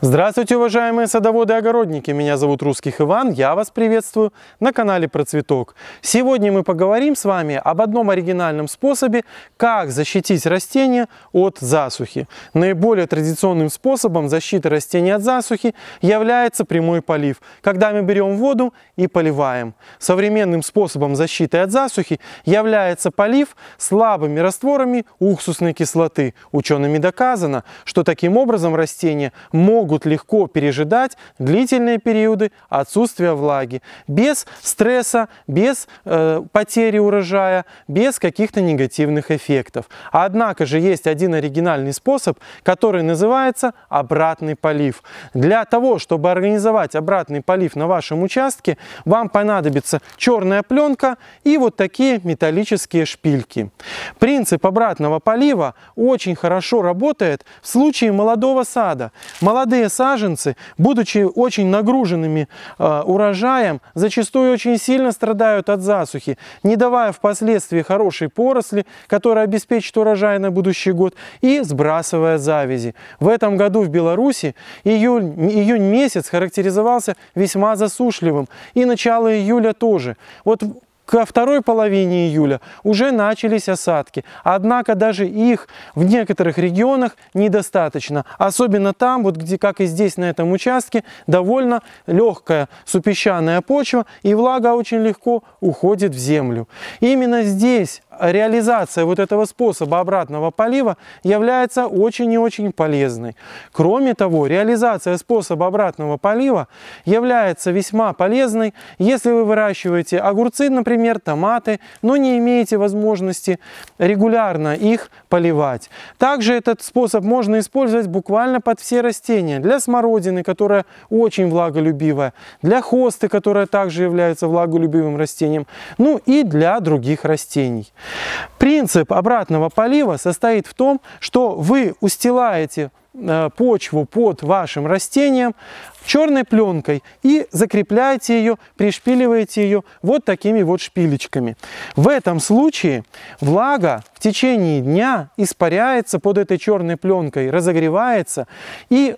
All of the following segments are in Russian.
Здравствуйте, уважаемые садоводы и огородники! Меня зовут Русских Иван, я вас приветствую на канале Процветок. Сегодня мы поговорим с вами об одном оригинальном способе, как защитить растения от засухи. Наиболее традиционным способом защиты растений от засухи является прямой полив, когда мы берем воду и поливаем. Современным способом защиты от засухи является полив слабыми растворами уксусной кислоты. Учеными доказано, что таким образом растения могут могут легко пережидать длительные периоды отсутствия влаги, без стресса, без э, потери урожая, без каких-то негативных эффектов. Однако же есть один оригинальный способ, который называется обратный полив. Для того, чтобы организовать обратный полив на вашем участке, вам понадобится черная пленка и вот такие металлические шпильки. Принцип обратного полива очень хорошо работает в случае молодого сада. Молодые молодые саженцы, будучи очень нагруженными э, урожаем, зачастую очень сильно страдают от засухи, не давая впоследствии хорошей поросли, которая обеспечит урожай на будущий год, и сбрасывая завязи. В этом году в Беларуси июль, июнь месяц характеризовался весьма засушливым, и начало июля тоже. Вот Ко второй половине июля уже начались осадки, однако даже их в некоторых регионах недостаточно. Особенно там, вот где, как и здесь на этом участке, довольно легкая супесчаная почва и влага очень легко уходит в землю. Именно здесь реализация вот этого способа обратного полива является очень и очень полезной. Кроме того, реализация способа обратного полива является весьма полезной, если вы выращиваете огурцы, например, томаты, но не имеете возможности регулярно их поливать. Также этот способ можно использовать буквально под все растения. Для смородины, которая очень влаголюбивая, для хосты, которая также является влаголюбивым растением, ну и для других растений. Принцип обратного полива состоит в том, что вы устилаете Э, почву под вашим растением черной пленкой и закрепляете ее, пришпиливаете ее вот такими вот шпилечками. В этом случае влага в течение дня испаряется под этой черной пленкой, разогревается и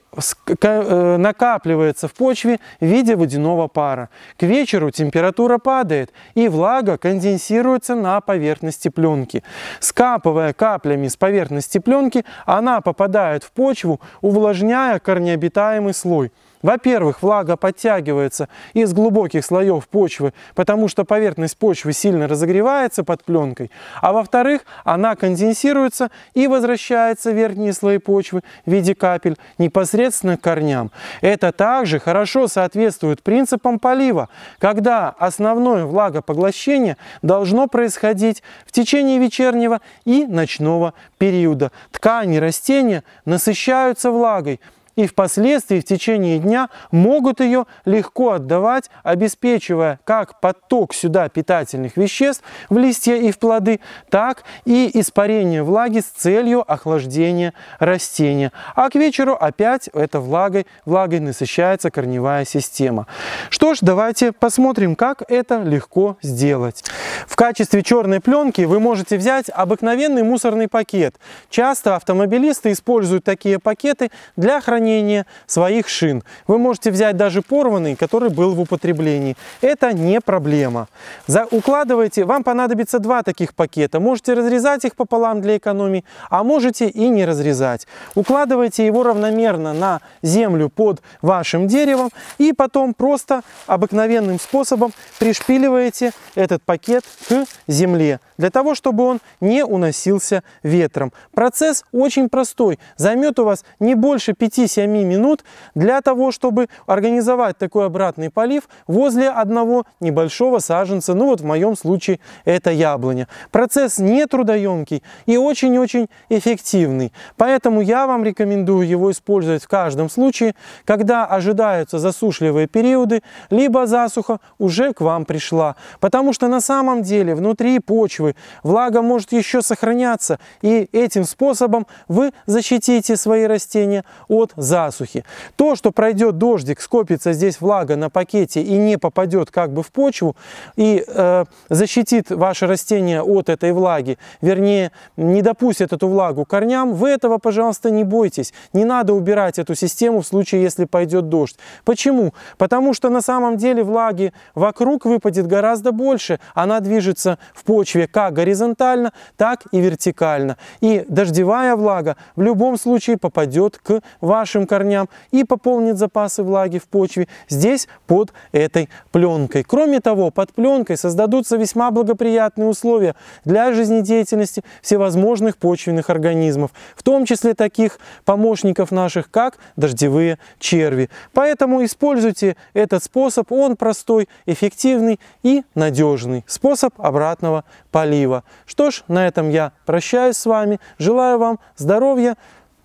э, накапливается в почве в виде водяного пара. К вечеру температура падает и влага конденсируется на поверхности пленки. Скапывая каплями с поверхности пленки, она попадает в почву почву, увлажняя корнеобитаемый слой. Во-первых, влага подтягивается из глубоких слоев почвы, потому что поверхность почвы сильно разогревается под пленкой, а во-вторых, она конденсируется и возвращается в верхние слои почвы в виде капель непосредственно к корням. Это также хорошо соответствует принципам полива, когда основное влагопоглощение должно происходить в течение вечернего и ночного периода. Ткани растения насыщаются влагой, и впоследствии в течение дня могут ее легко отдавать, обеспечивая как поток сюда питательных веществ в листья и в плоды, так и испарение влаги с целью охлаждения растения. А к вечеру опять эта влагой, влагой насыщается корневая система. Что ж, давайте посмотрим, как это легко сделать. В качестве черной пленки вы можете взять обыкновенный мусорный пакет. Часто автомобилисты используют такие пакеты для хранения хранения своих шин. Вы можете взять даже порванный, который был в употреблении. Это не проблема. За, укладывайте, вам понадобится два таких пакета. Можете разрезать их пополам для экономии, а можете и не разрезать. Укладывайте его равномерно на землю под вашим деревом и потом просто обыкновенным способом пришпиливаете этот пакет к земле для того, чтобы он не уносился ветром. Процесс очень простой, займет у вас не больше 5-7 минут для того, чтобы организовать такой обратный полив возле одного небольшого саженца, ну вот в моем случае это яблоня. Процесс не трудоемкий и очень-очень эффективный, поэтому я вам рекомендую его использовать в каждом случае, когда ожидаются засушливые периоды, либо засуха уже к вам пришла, потому что на самом деле внутри почвы почвы. Влага может еще сохраняться, и этим способом вы защитите свои растения от засухи. То, что пройдет дождик, скопится здесь влага на пакете и не попадет как бы в почву, и э, защитит ваше растение от этой влаги, вернее, не допустит эту влагу корням, вы этого, пожалуйста, не бойтесь. Не надо убирать эту систему в случае, если пойдет дождь. Почему? Потому что на самом деле влаги вокруг выпадет гораздо больше, она движется в почве, как горизонтально, так и вертикально. И дождевая влага в любом случае попадет к вашим корням и пополнит запасы влаги в почве здесь под этой пленкой. Кроме того, под пленкой создадутся весьма благоприятные условия для жизнедеятельности всевозможных почвенных организмов, в том числе таких помощников наших, как дождевые черви. Поэтому используйте этот способ, он простой, эффективный и надежный. Способ обратного поля пролива. Что ж, на этом я прощаюсь с вами. Желаю вам здоровья,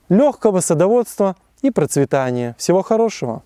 легкого садоводства и процветания. Всего хорошего!